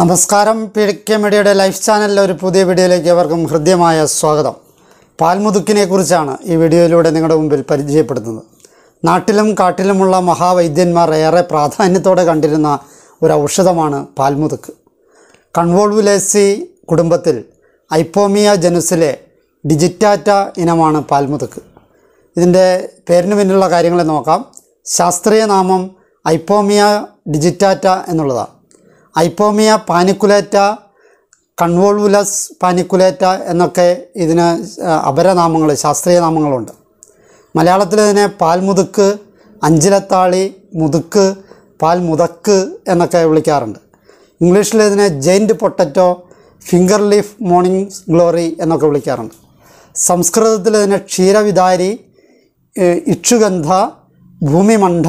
നമസ്കാരം P K മീഡിയയുടെ life ചാനലിലെ ഒരു പുതിയ വീഡിയോയിലേക്ക് അവർക്കും ഹൃദ്യമായ സ്വാഗതം പാൽമുതുക്കിനെ കുറിച്ചാണ് ഈ വീഡിയോയിലൂടെ നിങ്ങളുടെ മുമ്പിൽ പരിചയപ്പെടുത്തുന്നത് നാട്ടിലും കാട്ടിലുമുള്ള മഹാവൈദ്യന്മാർ ഏറെ പ്രാധാന്യത്തോടെ കണ്ടിരുന്ന ഒരു ഔഷധമാണ് പാൽമുതുക്ക് കൺവോൾവുലേസി കുടുംബത്തിൽ ഐപ്പോമിയ ജനുസിലെ ഡിജിറ്റാറ്റ ഇനമാണ് പാൽമുതുക്ക് ഇതിൻ്റെ പേരിന് പിന്നിലുള്ള കാര്യങ്ങളെ നോക്കാം ശാസ്ത്രീയ നാമം ഐപ്പോമിയ ഡിജിറ്റാറ്റ എന്നുള്ളതാണ് ഐപ്പോമിയ പാനിക്കുലേറ്റ കൺവോൾവുലസ് പാനിക്കുലേറ്റ എന്നൊക്കെ ഇതിന് അപരനാമങ്ങൾ ശാസ്ത്രീയ നാമങ്ങളുണ്ട് മലയാളത്തിൽ ഇതിനെ പാൽമുതുക്ക് അഞ്ചിലത്താളി മുതുക്ക് പാൽമുതക്ക് എന്നൊക്കെ വിളിക്കാറുണ്ട് ഇംഗ്ലീഷിൽ ഇതിനെ giant potato finger leaf morning glory എന്നൊക്കെ വിളിക്കാറുണ്ട് സംസ്കൃതത്തിൽ ഇതിനെ ക്ഷീരവിധാരി ഇക്ഷുഗന്ധ ഭൂമിമണ്ഠ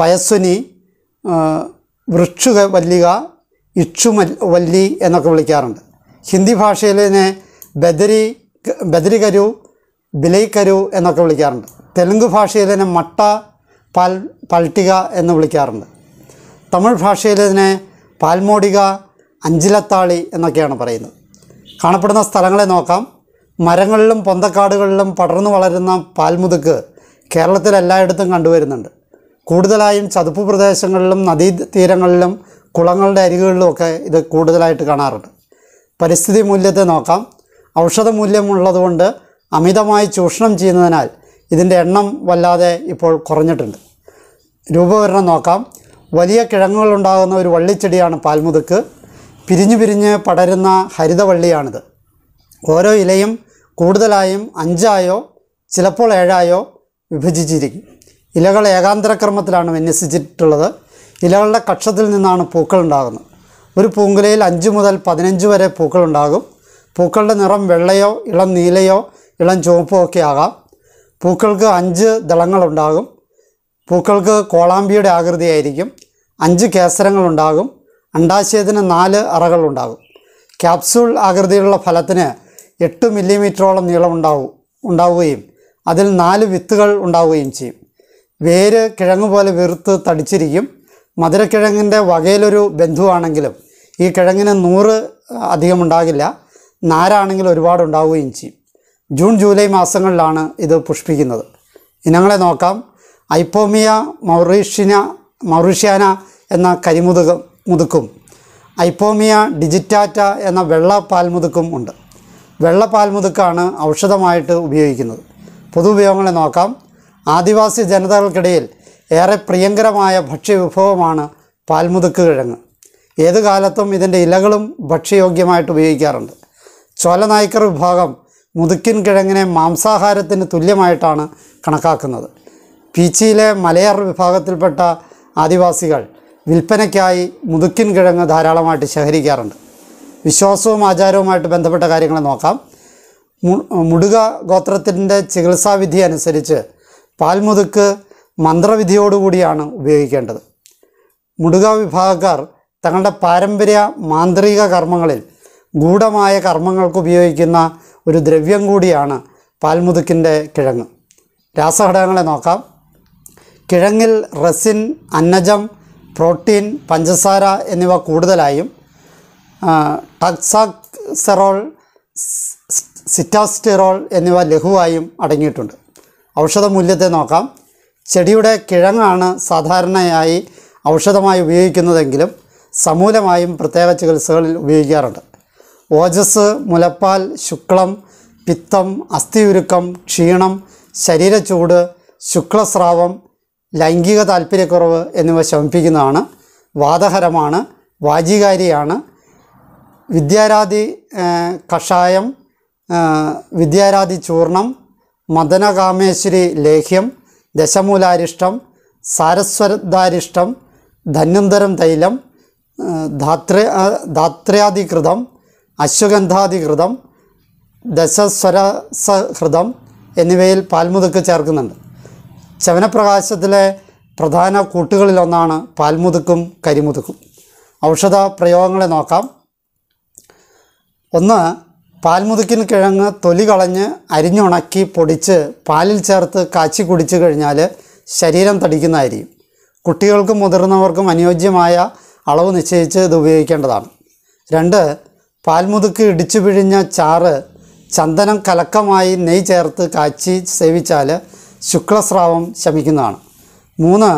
പയസ്വിനി വൃക്ഷുക വല്ലിക ഇക്ഷുമൽ വല്ലി എന്നൊക്കെ വിളിക്കാറുണ്ട് ഹിന്ദി ഭാഷയിലെ ബദരി ബദരികരു ബിലൈക്കരു എന്നൊക്കെ വിളിക്കാറുണ്ട് തെലുങ്ക് ഭാഷയിലിനെ മട്ട പൽ പൾട്ടിക എന്ന് വിളിക്കാറുണ്ട് തമിഴ് ഭാഷയിലെ പാൽമോടിക അഞ്ചിലത്താളി എന്നൊക്കെയാണ് പറയുന്നത് കാണപ്പെടുന്ന സ്ഥലങ്ങളെ നോക്കാം മരങ്ങളിലും പൊന്തക്കാടുകളിലും പടർന്നു വളരുന്ന പാൽമുതുക്ക് കേരളത്തിൽ കണ്ടുവരുന്നുണ്ട് കൂടുതലായും ചതുപ്പ് പ്രദേശങ്ങളിലും നദീതീരങ്ങളിലും കുളങ്ങളുടെ അരികുകളിലുമൊക്കെ ഇത് കൂടുതലായിട്ട് കാണാറുണ്ട് പരിസ്ഥിതി മൂല്യത്തെ നോക്കാം ഔഷധ മൂല്യമുള്ളതുകൊണ്ട് അമിതമായി ചൂഷണം ചെയ്യുന്നതിനാൽ ഇതിൻ്റെ എണ്ണം വല്ലാതെ ഇപ്പോൾ കുറഞ്ഞിട്ടുണ്ട് രൂപവരണം നോക്കാം വലിയ കിഴങ്ങുകളുണ്ടാകുന്ന ഒരു വള്ളിച്ചെടിയാണ് പാൽമുതുക്ക് പിരിഞ്ഞു പിരിഞ്ഞ് പടരുന്ന ഹരിതവള്ളിയാണിത് ഓരോ ഇലയും കൂടുതലായും അഞ്ചായോ ചിലപ്പോൾ ഏഴായോ വിഭജിച്ചിരിക്കും ഇലകൾ ക്രമത്തിലാണ് വിന്യസിച്ചിട്ടുള്ളത് ഇലകളുടെ കക്ഷത്തിൽ നിന്നാണ് പൂക്കൾ ഉണ്ടാകുന്നത് ഒരു പൂങ്കുലയിൽ അഞ്ച് മുതൽ പതിനഞ്ച് വരെ പൂക്കൾ ഉണ്ടാകും പൂക്കളുടെ നിറം വെള്ളയോ ഇളം നീലയോ ഇളം ചുവപ്പോ ഒക്കെ ആകാം പൂക്കൾക്ക് അഞ്ച് ദളങ്ങളുണ്ടാകും പൂക്കൾക്ക് കോളാമ്പിയുടെ ആകൃതിയായിരിക്കും അഞ്ച് കേസരങ്ങളുണ്ടാകും അണ്ടാശയത്തിന് നാല് അറകളുണ്ടാകും ക്യാപ്സൂൾ ആകൃതിയിലുള്ള ഫലത്തിന് എട്ട് മില്ലിമീറ്ററോളം നീളം ഉണ്ടാവും ഉണ്ടാവുകയും അതിൽ നാല് വിത്തുകൾ ഉണ്ടാവുകയും ചെയ്യും വേര് കിഴങ്ങ് പോലെ വെറുത്ത് തടിച്ചിരിക്കും മധുരക്കിഴങ്ങിൻ്റെ വകയിലൊരു ബന്ധുവാണെങ്കിലും ഈ കിഴങ്ങിന് നൂറ് അധികം ഉണ്ടാകില്ല നാരാണെങ്കിൽ ഒരുപാട് ഉണ്ടാവുകയും ചെയ്യും ജൂൺ ജൂലൈ മാസങ്ങളിലാണ് ഇത് പുഷ്പിക്കുന്നത് ഇനങ്ങളെ നോക്കാം ഐപ്പോമിയ മൗറീഷ്യന മൗറീഷ്യാന എന്ന കരിമുതുക മുതുക്കും ഐപ്പോമിയ ഡിജിറ്റാറ്റ എന്ന വെള്ള പാൽമുതുക്കും ഉണ്ട് വെള്ള പാൽമുതുക്കാണ് ഔഷധമായിട്ട് ഉപയോഗിക്കുന്നത് പൊതു ഉപയോഗങ്ങളെ നോക്കാം ആദിവാസി ജനതകൾക്കിടയിൽ ഏറെ പ്രിയങ്കരമായ ഭക്ഷ്യവിഭവമാണ് പാൽമുതുക്ക് കിഴങ്ങ് ഏതു കാലത്തും ഇതിൻ്റെ ഇലകളും ഭക്ഷ്യയോഗ്യമായിട്ട് ഉപയോഗിക്കാറുണ്ട് ചോലനായ്ക്കർ വിഭാഗം മുതുക്കിൻ കിഴങ്ങിനെ മാംസാഹാരത്തിന് തുല്യമായിട്ടാണ് കണക്കാക്കുന്നത് പീച്ചിയിലെ മലയാർ വിഭാഗത്തിൽപ്പെട്ട ആദിവാസികൾ വിൽപ്പനയ്ക്കായി മുതുക്കിൻ കിഴങ്ങ് ധാരാളമായിട്ട് ശേഖരിക്കാറുണ്ട് വിശ്വാസവും ആചാരവുമായിട്ട് ബന്ധപ്പെട്ട കാര്യങ്ങൾ നോക്കാം മുടുക ഗോത്രത്തിൻ്റെ ചികിത്സാവിധി അനുസരിച്ച് പാൽമുതുക്ക് മന്ത്രവിധിയോടുകൂടിയാണ് ഉപയോഗിക്കേണ്ടത് മുടുക വിഭാഗക്കാർ തങ്ങളുടെ പാരമ്പര്യ മാന്ത്രിക കർമ്മങ്ങളിൽ ഗൂഢമായ കർമ്മങ്ങൾക്ക് ഉപയോഗിക്കുന്ന ഒരു ദ്രവ്യം കൂടിയാണ് പാൽമുതുക്കിൻ്റെ കിഴങ്ങ് രാസഘടകങ്ങളെ നോക്കാം കിഴങ്ങിൽ റസിൻ അന്നജം പ്രോട്ടീൻ പഞ്ചസാര എന്നിവ കൂടുതലായും ടക്സാക്സെറോൾ സിറ്റാസ്റ്റിറോൾ എന്നിവ ലഘുവായും അടങ്ങിയിട്ടുണ്ട് ഔഷധമൂല്യത്തെ നോക്കാം ചെടിയുടെ കിഴങ്ങാണ് സാധാരണയായി ഔഷധമായി ഉപയോഗിക്കുന്നതെങ്കിലും സമൂലമായും പ്രത്യേക ചികിത്സകളിൽ ഉപയോഗിക്കാറുണ്ട് ഓജസ് മുലപ്പാൽ ശുക്ലം പിത്തം അസ്ഥിയുരുക്കം ക്ഷീണം ശരീരച്ചൂട് ശുക്ലസ്രാവം ലൈംഗിക താല്പര്യക്കുറവ് എന്നിവ ശമിപ്പിക്കുന്നതാണ് വാദഹരമാണ് വാജികാരിയാണ് വിദ്യാരാധി കഷായം വിദ്യാരാധി ചൂർണം മദനകാമേശ്വരി ലേഹ്യം ദശമൂലാരിഷ്ടം സാരസ്വരദാരിഷ്ടം ധന്വന്തരം തൈലം ധാത്ര ധാത്രയാധികൃതം അശ്വഗന്ധാധികൃതം ദശസ്വരസഹൃതം എന്നിവയിൽ പാൽമുതുക്ക് ചേർക്കുന്നുണ്ട് ചവനപ്രകാശത്തിലെ പ്രധാന കൂട്ടുകളിലൊന്നാണ് പാൽമുതുക്കും കരിമുതുക്കും ഔഷധ പ്രയോഗങ്ങളെ നോക്കാം ഒന്ന് പാൽമുതുക്കിൻ കിഴങ്ങ് തൊലി കളഞ്ഞ് അരിഞ്ഞുണക്കി പൊടിച്ച് പാലിൽ ചേർത്ത് കാച്ചി കുടിച്ചു കഴിഞ്ഞാൽ ശരീരം തടിക്കുന്നതായിരിക്കും കുട്ടികൾക്കും മുതിർന്നവർക്കും അനുയോജ്യമായ അളവ് നിശ്ചയിച്ച് ഇത് ഉപയോഗിക്കേണ്ടതാണ് രണ്ട് പാൽമുതുക്ക് ഇടിച്ചു പിഴിഞ്ഞ ചാറ് ചന്ദനം കലക്കമായി നെയ് ചേർത്ത് കാച്ചി സേവിച്ചാൽ ശുക്ലസ്രാവം ശമിക്കുന്നതാണ് മൂന്ന്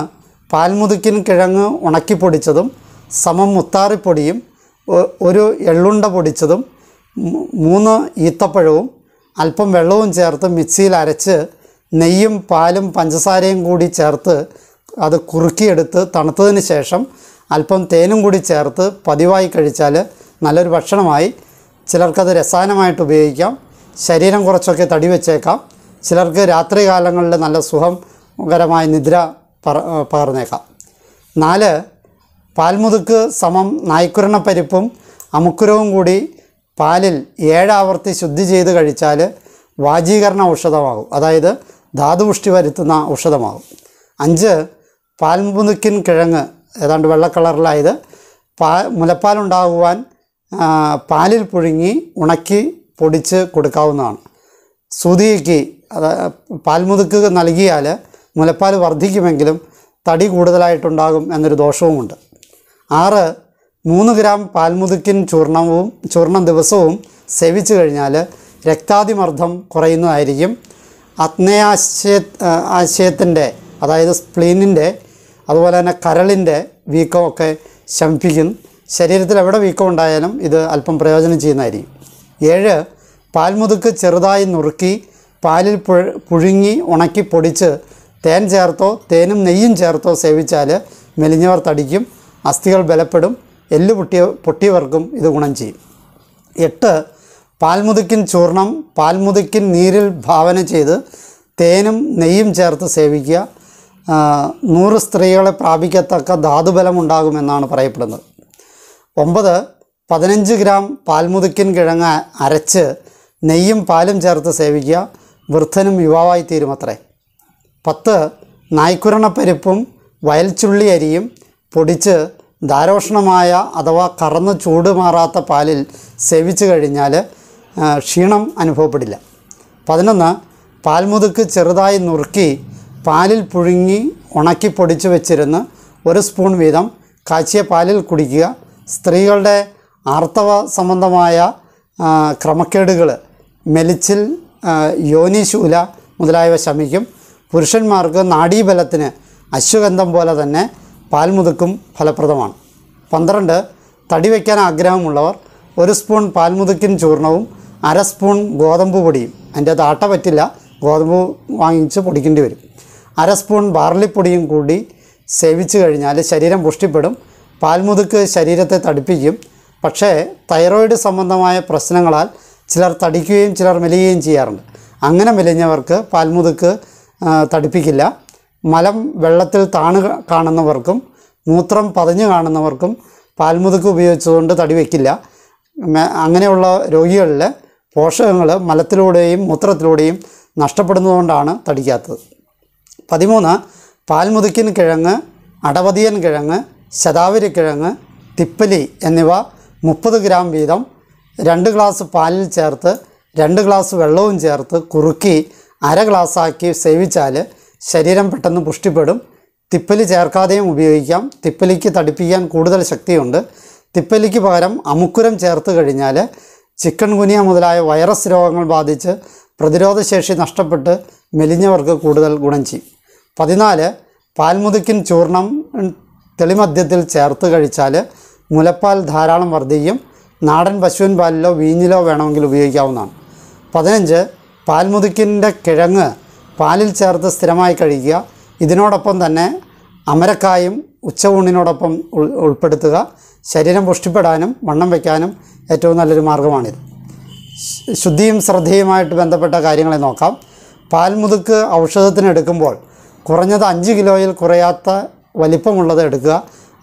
പാൽമുതുക്കിൻ കിഴങ്ങ് ഉണക്കിപ്പൊടിച്ചതും സമം മുത്താറിപ്പൊടിയും ഒരു എള്ളുണ്ട പൊടിച്ചതും മൂന്ന് ഈത്തപ്പഴവും അല്പം വെള്ളവും ചേർത്ത് മിക്സിയിൽ അരച്ച് നെയ്യും പാലും പഞ്ചസാരയും കൂടി ചേർത്ത് അത് കുറുക്കിയെടുത്ത് തണുത്തതിന് ശേഷം അല്പം തേനും കൂടി ചേർത്ത് പതിവായി കഴിച്ചാൽ നല്ലൊരു ഭക്ഷണമായി ചിലർക്കത് രസായനമായിട്ട് ഉപയോഗിക്കാം ശരീരം കുറച്ചൊക്കെ തടി വെച്ചേക്കാം ചിലർക്ക് രാത്രി കാലങ്ങളിൽ നല്ല സുഖകരമായ നിദ്ര പറ പകർന്നേക്കാം നാല് പാൽമുതുക്ക് സമം നായ്ക്കുരണപ്പരിപ്പും അമുക്കുരവും കൂടി പാലിൽ ഏഴാവർത്തി ശുദ്ധി ചെയ്ത് കഴിച്ചാൽ വാജീകരണ ഔഷധമാകും അതായത് ധാതുപുഷ്ടി വരുത്തുന്ന ഔഷധമാകും അഞ്ച് പാൽമുനുക്കിൻ കിഴങ്ങ് ഏതാണ്ട് വെള്ളക്കളറിലായത് പാ മുലപ്പാലുണ്ടാകുവാൻ പാലിൽ പുഴുങ്ങി ഉണക്കി പൊടിച്ച് കൊടുക്കാവുന്നതാണ് അത് പാൽമുതുക്ക് നൽകിയാൽ മുലപ്പാൽ വർദ്ധിക്കുമെങ്കിലും തടി കൂടുതലായിട്ടുണ്ടാകും എന്നൊരു ദോഷവുമുണ്ട് ആറ് മൂന്ന് ഗ്രാം പാൽമുതുക്കിൻ ചൂർണവും ചൂർണം ദിവസവും സേവിച്ചു കഴിഞ്ഞാൽ രക്താതിമർദ്ദം കുറയുന്നതായിരിക്കും അഗ്നയാശയ ആശയത്തിൻ്റെ അതായത് സ്പ്ലീനിൻ്റെ അതുപോലെ തന്നെ കരളിൻ്റെ വീക്കമൊക്കെ ശമിപ്പിക്കും ശരീരത്തിൽ എവിടെ വീക്കം ഉണ്ടായാലും ഇത് അല്പം പ്രയോജനം ചെയ്യുന്നതായിരിക്കും ഏഴ് പാൽമുതുക്ക് ചെറുതായി നുറുക്കി പാലിൽ പുഴുങ്ങി ഉണക്കി പൊടിച്ച് തേൻ ചേർത്തോ തേനും നെയ്യും ചേർത്തോ സേവിച്ചാൽ മെലിഞ്ഞവർ തടിക്കും അസ്ഥികൾ ബലപ്പെടും എല്ല് പൊട്ടിയ പൊട്ടിയവർക്കും ഇത് ഗുണം ചെയ്യും എട്ട് പാൽമുതുക്കിൻ ചൂർണം പാൽമുതുക്കിൻ നീരിൽ ഭാവന ചെയ്ത് തേനും നെയ്യും ചേർത്ത് സേവിക്കുക നൂറ് സ്ത്രീകളെ പ്രാപിക്കത്തക്ക ധാതുബലം ഉണ്ടാകുമെന്നാണ് പറയപ്പെടുന്നത് ഒമ്പത് പതിനഞ്ച് ഗ്രാം പാൽമുതുക്കിൻ കിഴങ്ങ് അരച്ച് നെയ്യും പാലും ചേർത്ത് സേവിക്കുക വൃദ്ധനും യുവാവായി തീരും അത്രേ പത്ത് നായ്ക്കുരണപ്പരിപ്പും വയൽച്ചുള്ളി അരിയും പൊടിച്ച് ധാരോഷ്ണമായ അഥവാ കറന്ന് മാറാത്ത പാലിൽ സേവിച്ചു കഴിഞ്ഞാൽ ക്ഷീണം അനുഭവപ്പെടില്ല പതിനൊന്ന് പാൽമുതുക്ക് ചെറുതായി നുറുക്കി പാലിൽ പുഴുങ്ങി ഉണക്കി പൊടിച്ചു വെച്ചിരുന്ന് ഒരു സ്പൂൺ വീതം കാച്ചിയ പാലിൽ കുടിക്കുക സ്ത്രീകളുടെ ആർത്തവ സംബന്ധമായ ക്രമക്കേടുകൾ മെലിച്ചിൽ യോനിശൂല മുതലായവ ശമിക്കും പുരുഷന്മാർക്ക് നാഡീബലത്തിന് അശ്വഗന്ധം പോലെ തന്നെ പാൽമുതുക്കും ഫലപ്രദമാണ് പന്ത്രണ്ട് തടി വയ്ക്കാൻ ആഗ്രഹമുള്ളവർ ഒരു സ്പൂൺ പാൽമുതുക്കിൻ ചൂർണവും അര സ്പൂൺ ഗോതമ്പ് പൊടിയും അതിൻ്റെ അത് ആട്ട പറ്റില്ല ഗോതമ്പ് വാങ്ങിച്ച് പൊടിക്കേണ്ടി വരും അര സ്പൂൺ ബാർലിപ്പൊടിയും കൂടി സേവിച്ചു കഴിഞ്ഞാൽ ശരീരം പുഷ്ടിപ്പെടും പാൽമുതുക്ക് ശരീരത്തെ തടിപ്പിക്കും പക്ഷേ തൈറോയിഡ് സംബന്ധമായ പ്രശ്നങ്ങളാൽ ചിലർ തടിക്കുകയും ചിലർ മെലിയുകയും ചെയ്യാറുണ്ട് അങ്ങനെ മെലിഞ്ഞവർക്ക് പാൽമുതുക്ക് തടിപ്പിക്കില്ല മലം വെള്ളത്തിൽ താണു കാണുന്നവർക്കും മൂത്രം പതഞ്ഞു കാണുന്നവർക്കും പാൽമുതുക്ക് ഉപയോഗിച്ചതുകൊണ്ട് തടി വയ്ക്കില്ല അങ്ങനെയുള്ള രോഗികളിൽ പോഷകങ്ങൾ മലത്തിലൂടെയും മൂത്രത്തിലൂടെയും നഷ്ടപ്പെടുന്നതുകൊണ്ടാണ് തടിക്കാത്തത് പതിമൂന്ന് പാൽമുതുക്കിൻ കിഴങ്ങ് അടവതിയൻ കിഴങ്ങ് ശതാവരി കിഴങ്ങ് തിപ്പലി എന്നിവ മുപ്പത് ഗ്രാം വീതം രണ്ട് ഗ്ലാസ് പാലിൽ ചേർത്ത് രണ്ട് ഗ്ലാസ് വെള്ളവും ചേർത്ത് കുറുക്കി അര ഗ്ലാസ്സാക്കി സേവിച്ചാൽ ശരീരം പെട്ടെന്ന് പുഷ്ടിപ്പെടും തിപ്പല് ചേർക്കാതെയും ഉപയോഗിക്കാം തിപ്പലിക്ക് തടിപ്പിക്കാൻ കൂടുതൽ ശക്തിയുണ്ട് തിപ്പലിക്ക് പകരം അമുക്കുരം ചേർത്ത് കഴിഞ്ഞാൽ ചിക്കൻ ഗുനിയ മുതലായ വൈറസ് രോഗങ്ങൾ ബാധിച്ച് പ്രതിരോധശേഷി നഷ്ടപ്പെട്ട് മെലിഞ്ഞവർക്ക് കൂടുതൽ ഗുണം ചെയ്യും പതിനാല് പാൽമുതുക്കിൻ ചൂർണം തെളിമദ്യത്തിൽ ചേർത്ത് കഴിച്ചാൽ മുലപ്പാൽ ധാരാളം വർദ്ധിക്കും നാടൻ പശുവിൻ പാലിലോ വീഞ്ഞിലോ വേണമെങ്കിൽ ഉപയോഗിക്കാവുന്നതാണ് പതിനഞ്ച് പാൽമുതുക്കിൻ്റെ കിഴങ്ങ് പാലിൽ ചേർത്ത് സ്ഥിരമായി കഴിക്കുക ഇതിനോടൊപ്പം തന്നെ അമരക്കായും ഉച്ചയൂണിനോടൊപ്പം ഉൾപ്പെടുത്തുക ശരീരം പുഷ്ടിപ്പെടാനും വണ്ണം വയ്ക്കാനും ഏറ്റവും നല്ലൊരു മാർഗ്ഗമാണിത് ശുദ്ധിയും ശ്രദ്ധയുമായിട്ട് ബന്ധപ്പെട്ട കാര്യങ്ങളെ നോക്കാം പാൽമുതുക്ക് ഔഷധത്തിന് എടുക്കുമ്പോൾ കുറഞ്ഞത് അഞ്ച് കിലോയിൽ കുറയാത്ത വലിപ്പമുള്ളത് എടുക്കുക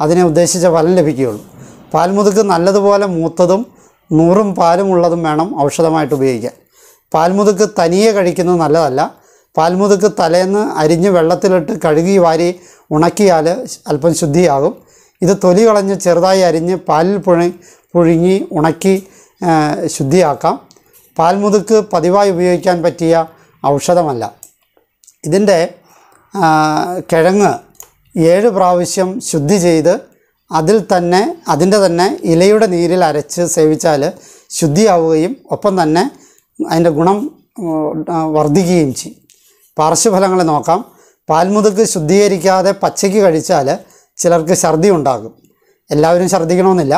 അതിനെ ഉദ്ദേശിച്ച ഫലം ലഭിക്കുകയുള്ളൂ പാൽമുതുക്ക് നല്ലതുപോലെ മൂത്തതും നൂറും പാലുമുള്ളതും വേണം ഔഷധമായിട്ട് ഉപയോഗിക്കാൻ പാൽമുതുക്ക് തനിയെ കഴിക്കുന്നത് നല്ലതല്ല പാൽമുതുക്ക് തലേന്ന് അരിഞ്ഞ് വെള്ളത്തിലിട്ട് കഴുകി വാരി ഉണക്കിയാൽ അല്പം ശുദ്ധിയാകും ഇത് തൊലി കളഞ്ഞ് ചെറുതായി അരിഞ്ഞ് പാലിൽ പുഴ പുഴുങ്ങി ഉണക്കി ശുദ്ധിയാക്കാം പാൽമുതുക്ക് പതിവായി ഉപയോഗിക്കാൻ പറ്റിയ ഔഷധമല്ല ഇതിൻ്റെ കിഴങ്ങ് ഏഴ് പ്രാവശ്യം ശുദ്ധി ചെയ്ത് അതിൽ തന്നെ അതിൻ്റെ തന്നെ ഇലയുടെ നീരിൽ അരച്ച് സേവിച്ചാൽ ശുദ്ധിയാവുകയും ഒപ്പം തന്നെ അതിൻ്റെ ഗുണം വർദ്ധിക്കുകയും ചെയ്യും പാർശ്വഫലങ്ങൾ നോക്കാം പാൽമുതുക്ക് ശുദ്ധീകരിക്കാതെ പച്ചയ്ക്ക് കഴിച്ചാൽ ചിലർക്ക് ഛർദി ഉണ്ടാകും എല്ലാവരും ഛർദ്ദിക്കണമെന്നില്ല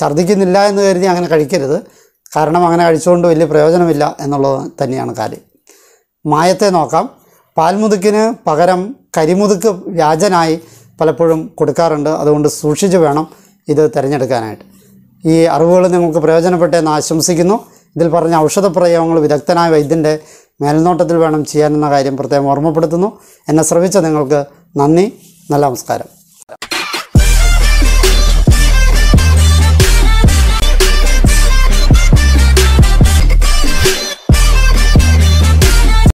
ഛർദ്ദിക്കുന്നില്ല എന്ന് കരുതി അങ്ങനെ കഴിക്കരുത് കാരണം അങ്ങനെ കഴിച്ചുകൊണ്ട് വലിയ പ്രയോജനമില്ല എന്നുള്ളത് തന്നെയാണ് കാര്യം മായത്തെ നോക്കാം പാൽമുതുക്കിന് പകരം കരിമുതുക്ക് വ്യാജനായി പലപ്പോഴും കൊടുക്കാറുണ്ട് അതുകൊണ്ട് സൂക്ഷിച്ചു വേണം ഇത് തിരഞ്ഞെടുക്കാനായിട്ട് ഈ അറിവുകൾ നിങ്ങൾക്ക് പ്രയോജനപ്പെട്ടെന്ന് ആശംസിക്കുന്നു ഇതിൽ പറഞ്ഞ ഔഷധ പ്രയോഗങ്ങൾ വിദഗ്ധനായ വൈദ്യൻ്റെ മേൽനോട്ടത്തിൽ വേണം ചെയ്യാനെന്ന കാര്യം പ്രത്യേകം ഓർമ്മപ്പെടുത്തുന്നു എന്നെ ശ്രമിച്ച നിങ്ങൾക്ക് നന്ദി നല്ല നമസ്കാരം